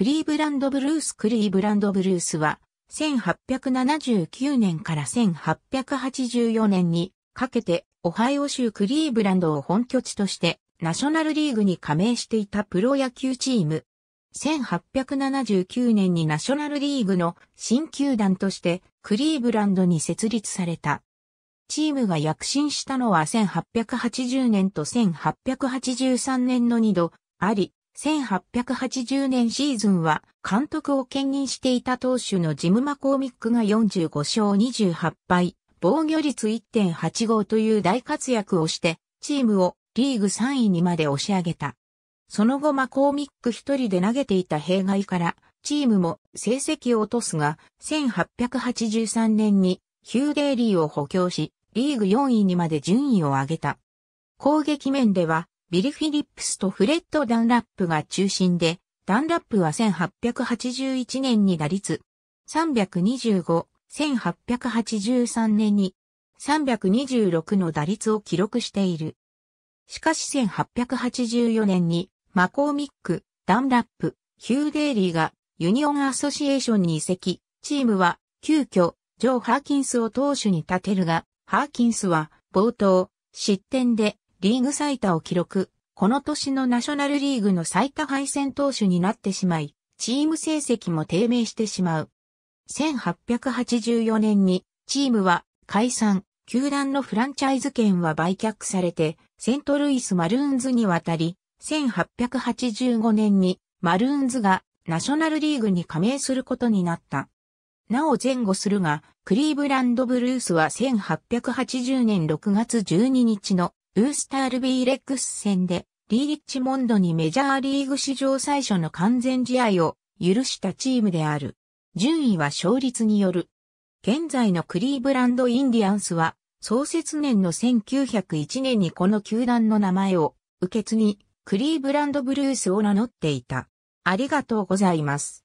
クリーブランドブルースクリーブランドブルースは1879年から1884年にかけてオハイオ州クリーブランドを本拠地としてナショナルリーグに加盟していたプロ野球チーム。1879年にナショナルリーグの新球団としてクリーブランドに設立された。チームが躍進したのは1880年と1883年の2度あり、1880年シーズンは監督を兼任していた投手のジム・マコーミックが45勝28敗、防御率1.85という大活躍をして、チームをリーグ3位にまで押し上げた。その後マコーミック一人で投げていた弊害から、チームも成績を落とすが、1883年にヒューデーリーを補強し、リーグ4位にまで順位を上げた。攻撃面では、ビル・フィリップスとフレッド・ダンラップが中心で、ダンラップは1881年に打率325、1883年に326の打率を記録している。しかし1884年にマコーミック、ダンラップ、ヒューデーリーがユニオンアソシエーションに移籍、チームは急遽ジョー・ハーキンスを投手に立てるが、ハーキンスは冒頭失点でリーグ最多を記録。この年のナショナルリーグの最多敗戦投手になってしまい、チーム成績も低迷してしまう。1884年にチームは解散、球団のフランチャイズ権は売却されて、セントルイスマルーンズに渡り、1885年にマルーンズがナショナルリーグに加盟することになった。なお前後するが、クリーブランドブルースは1880年6月12日のウースタールビーレックス戦で、リーリッチモンドにメジャーリーグ史上最初の完全試合を許したチームである。順位は勝率による。現在のクリーブランドインディアンスは、創設年の1901年にこの球団の名前を受け継ぎ、クリーブランドブルースを名乗っていた。ありがとうございます。